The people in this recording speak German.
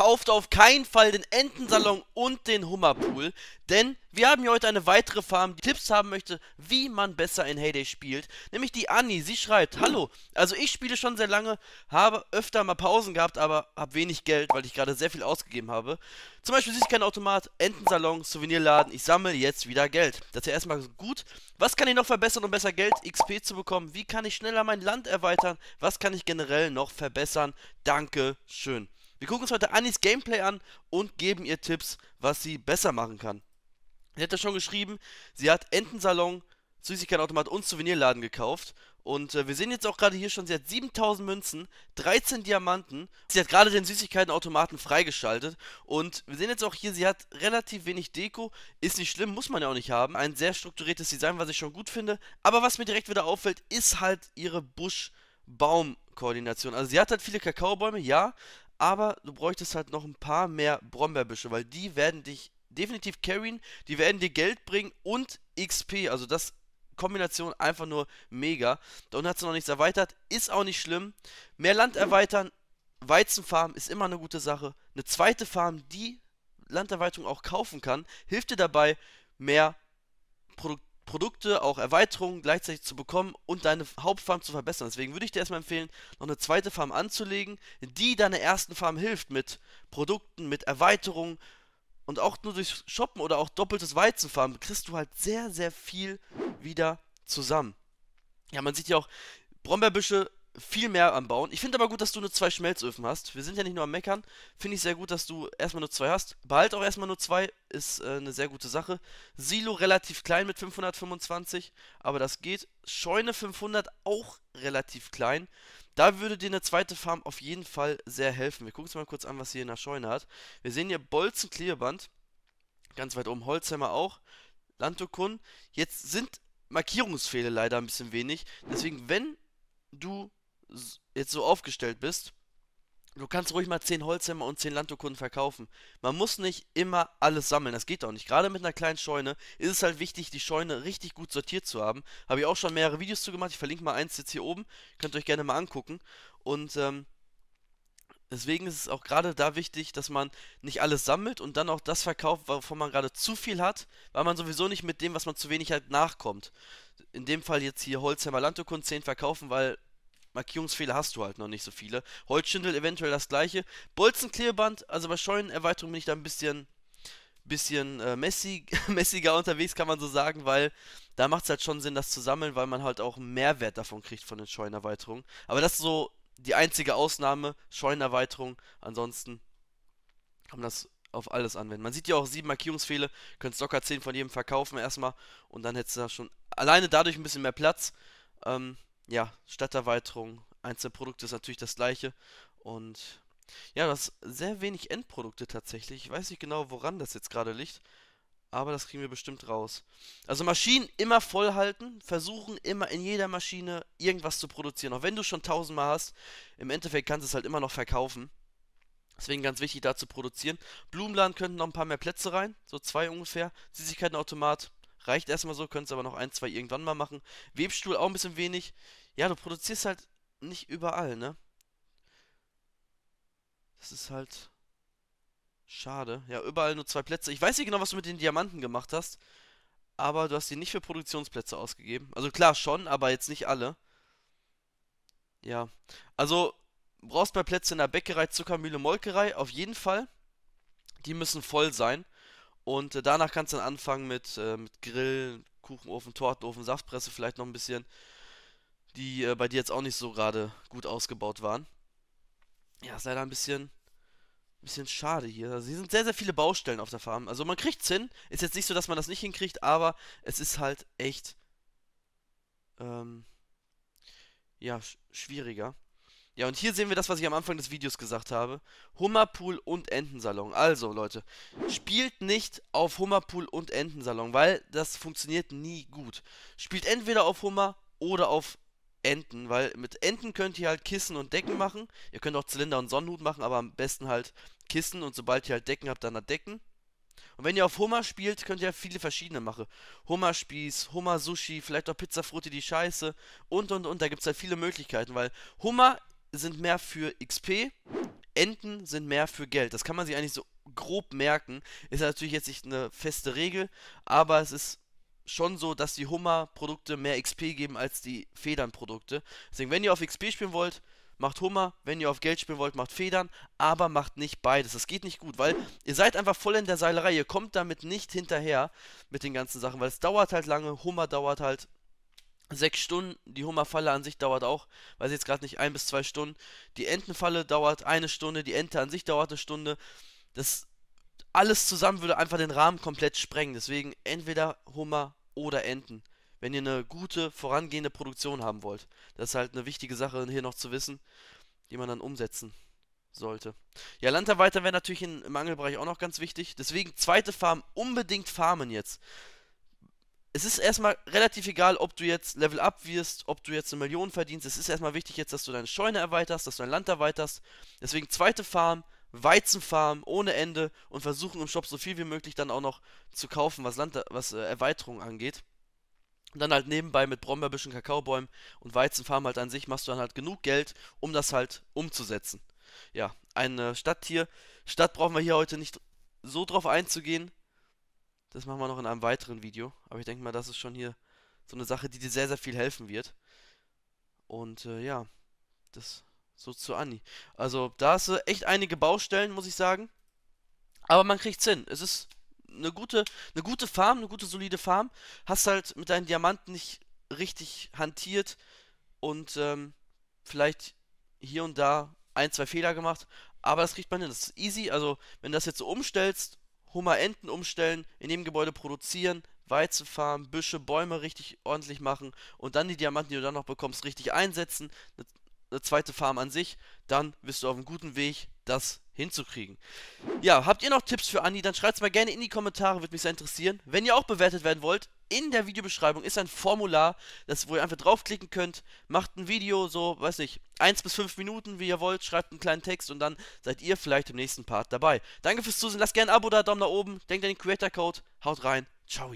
kauft auf keinen Fall den Entensalon und den Hummerpool, denn wir haben hier heute eine weitere Farm, die Tipps haben möchte, wie man besser in Heyday spielt. Nämlich die Anni, sie schreibt, Hallo, also ich spiele schon sehr lange, habe öfter mal Pausen gehabt, aber habe wenig Geld, weil ich gerade sehr viel ausgegeben habe. Zum Beispiel Süßigkeitenautomat, Entensalon, Souvenirladen, ich sammle jetzt wieder Geld. Das ist ja erstmal gut. Was kann ich noch verbessern, um besser Geld, XP zu bekommen? Wie kann ich schneller mein Land erweitern? Was kann ich generell noch verbessern? Danke schön. Wir gucken uns heute Anis Gameplay an und geben ihr Tipps, was sie besser machen kann. Sie hat ja schon geschrieben, sie hat Entensalon, Süßigkeitenautomat und Souvenirladen gekauft. Und äh, wir sehen jetzt auch gerade hier schon, sie hat 7000 Münzen, 13 Diamanten. Sie hat gerade den Süßigkeitenautomaten freigeschaltet. Und wir sehen jetzt auch hier, sie hat relativ wenig Deko. Ist nicht schlimm, muss man ja auch nicht haben. Ein sehr strukturiertes Design, was ich schon gut finde. Aber was mir direkt wieder auffällt, ist halt ihre Busch- baum koordination Also sie hat halt viele Kakaobäume, ja, aber du bräuchtest halt noch ein paar mehr Brombeerbüsche, weil die werden dich definitiv carryen, die werden dir Geld bringen und XP, also das Kombination einfach nur mega. Da unten hat sie noch nichts erweitert, ist auch nicht schlimm. Mehr Land erweitern, Weizenfarm ist immer eine gute Sache. Eine zweite Farm, die Landerweiterung auch kaufen kann, hilft dir dabei, mehr Produkt Produkte, auch Erweiterungen gleichzeitig zu bekommen und deine Hauptfarm zu verbessern. Deswegen würde ich dir erstmal empfehlen, noch eine zweite Farm anzulegen, die deiner ersten Farm hilft mit Produkten, mit Erweiterungen und auch nur durch Shoppen oder auch doppeltes Weizenfarmen kriegst du halt sehr, sehr viel wieder zusammen. Ja, man sieht ja auch, Brombeerbüsche viel mehr am Bauen. Ich finde aber gut, dass du nur zwei Schmelzöfen hast. Wir sind ja nicht nur am Meckern. Finde ich sehr gut, dass du erstmal nur zwei hast. Behalt auch erstmal nur zwei. Ist äh, eine sehr gute Sache. Silo relativ klein mit 525. Aber das geht. Scheune 500 auch relativ klein. Da würde dir eine zweite Farm auf jeden Fall sehr helfen. Wir gucken uns mal kurz an, was hier in der Scheune hat. Wir sehen hier Bolzenklebeband. Ganz weit oben Holzhammer auch. Landokun. Jetzt sind Markierungsfehler leider ein bisschen wenig. Deswegen, wenn du jetzt so aufgestellt bist, du kannst ruhig mal 10 Holzhämmer und 10 Landurkunden verkaufen. Man muss nicht immer alles sammeln, das geht auch nicht. Gerade mit einer kleinen Scheune ist es halt wichtig, die Scheune richtig gut sortiert zu haben. Habe ich auch schon mehrere Videos zu gemacht, ich verlinke mal eins jetzt hier oben, könnt ihr euch gerne mal angucken. Und ähm, deswegen ist es auch gerade da wichtig, dass man nicht alles sammelt und dann auch das verkauft, wovon man gerade zu viel hat, weil man sowieso nicht mit dem, was man zu wenig hat, nachkommt. In dem Fall jetzt hier Holzhämmer Landurkunden 10 verkaufen, weil Markierungsfehler hast du halt noch nicht so viele. Holzschindel eventuell das gleiche. Bolzenklebeband, also bei Scheunenerweiterung bin ich da ein bisschen, bisschen äh, messig, messiger unterwegs, kann man so sagen, weil da macht es halt schon Sinn, das zu sammeln, weil man halt auch einen Mehrwert davon kriegt von den Scheunenerweiterungen. Aber das ist so die einzige Ausnahme, Scheunenerweiterung. Ansonsten kann man das auf alles anwenden. Man sieht ja auch sieben Markierungsfehler, könntest locker zehn von jedem verkaufen erstmal und dann hättest du da schon alleine dadurch ein bisschen mehr Platz. Ähm, ja, Stadterweiterung, Einzelprodukte ist natürlich das gleiche. Und ja, das sehr wenig Endprodukte tatsächlich. Ich weiß nicht genau, woran das jetzt gerade liegt. Aber das kriegen wir bestimmt raus. Also Maschinen immer voll halten, versuchen immer in jeder Maschine irgendwas zu produzieren. Auch wenn du schon tausendmal hast, im Endeffekt kannst du es halt immer noch verkaufen. Deswegen ganz wichtig, da zu produzieren. Blumenladen könnten noch ein paar mehr Plätze rein, so zwei ungefähr. Süßigkeitenautomat, Reicht erstmal so, könntest aber noch ein, zwei irgendwann mal machen. Webstuhl auch ein bisschen wenig. Ja, du produzierst halt nicht überall, ne? Das ist halt schade. Ja, überall nur zwei Plätze. Ich weiß nicht genau, was du mit den Diamanten gemacht hast, aber du hast die nicht für Produktionsplätze ausgegeben. Also klar schon, aber jetzt nicht alle. Ja, also brauchst bei Plätze in der Bäckerei, Zuckermühle, Molkerei auf jeden Fall. Die müssen voll sein. Und äh, danach kannst du dann anfangen mit, äh, mit Grill, Kuchenofen, Tortofen, Saftpresse vielleicht noch ein bisschen, die äh, bei dir jetzt auch nicht so gerade gut ausgebaut waren. Ja, ist leider ein bisschen, bisschen schade hier. Also hier sind sehr, sehr viele Baustellen auf der Farm. Also man kriegt es hin. Ist jetzt nicht so, dass man das nicht hinkriegt, aber es ist halt echt, ähm, ja, schwieriger. Ja, und hier sehen wir das, was ich am Anfang des Videos gesagt habe. Hummerpool und Entensalon. Also, Leute, spielt nicht auf Hummerpool und Entensalon, weil das funktioniert nie gut. Spielt entweder auf Hummer oder auf Enten, weil mit Enten könnt ihr halt Kissen und Decken machen. Ihr könnt auch Zylinder und Sonnenhut machen, aber am besten halt Kissen und sobald ihr halt Decken habt, dann halt Decken. Und wenn ihr auf Hummer spielt, könnt ihr ja viele verschiedene machen. Hummerspieß, Hummer Sushi, vielleicht auch Pizza Frutti die Scheiße und und und. Da gibt es halt viele Möglichkeiten, weil Hummer sind mehr für XP, Enten sind mehr für Geld. Das kann man sich eigentlich so grob merken. Ist natürlich jetzt nicht eine feste Regel, aber es ist schon so, dass die Hummer-Produkte mehr XP geben als die Federn-Produkte. Deswegen, wenn ihr auf XP spielen wollt, macht Hummer. Wenn ihr auf Geld spielen wollt, macht Federn. Aber macht nicht beides. Das geht nicht gut, weil ihr seid einfach voll in der Seilerei. Ihr kommt damit nicht hinterher mit den ganzen Sachen, weil es dauert halt lange. Hummer dauert halt sechs Stunden. Die Hummerfalle an sich dauert auch, weiß ich jetzt gerade nicht, ein bis zwei Stunden. Die Entenfalle dauert eine Stunde, die Ente an sich dauert eine Stunde. Das alles zusammen würde einfach den Rahmen komplett sprengen. Deswegen entweder Hummer oder Enten. Wenn ihr eine gute, vorangehende Produktion haben wollt. Das ist halt eine wichtige Sache hier noch zu wissen, die man dann umsetzen sollte. Ja, Landarbeiter wäre natürlich im Angelbereich auch noch ganz wichtig. Deswegen zweite Farm, unbedingt farmen jetzt es ist erstmal relativ egal, ob du jetzt Level Up wirst, ob du jetzt eine Million verdienst. Es ist erstmal wichtig jetzt, dass du deine Scheune erweiterst, dass du dein Land erweiterst. Deswegen zweite Farm, Weizenfarm ohne Ende und versuchen im Shop so viel wie möglich dann auch noch zu kaufen, was Land, was äh, Erweiterung angeht. Und dann halt nebenbei mit Brombeerbüschen, Kakaobäumen und Weizenfarm halt an sich machst du dann halt genug Geld, um das halt umzusetzen. Ja, eine Stadt hier. Stadt brauchen wir hier heute nicht so drauf einzugehen. Das machen wir noch in einem weiteren Video. Aber ich denke mal, das ist schon hier so eine Sache, die dir sehr, sehr viel helfen wird. Und äh, ja, das so zu Anni. Also da hast du echt einige Baustellen, muss ich sagen. Aber man kriegt's hin. Es ist eine gute, eine gute Farm, eine gute solide Farm. Hast halt mit deinen Diamanten nicht richtig hantiert und ähm, vielleicht hier und da ein, zwei Fehler gemacht. Aber das kriegt man hin. Das ist easy. Also wenn du das jetzt so umstellst Hummer Enten umstellen, in dem Gebäude produzieren, Weizen farmen, Büsche, Bäume richtig ordentlich machen und dann die Diamanten, die du dann noch bekommst, richtig einsetzen. eine zweite Farm an sich, dann bist du auf einem guten Weg, das hinzukriegen. Ja, habt ihr noch Tipps für Andi, dann schreibt es mal gerne in die Kommentare, würde mich sehr interessieren. Wenn ihr auch bewertet werden wollt, in der Videobeschreibung ist ein Formular, das, wo ihr einfach draufklicken könnt, macht ein Video, so, weiß nicht, 1 bis 5 Minuten, wie ihr wollt, schreibt einen kleinen Text und dann seid ihr vielleicht im nächsten Part dabei. Danke fürs Zusehen, lasst gerne ein Abo da, Daumen nach oben, denkt an den Creator Code, haut rein, ciao.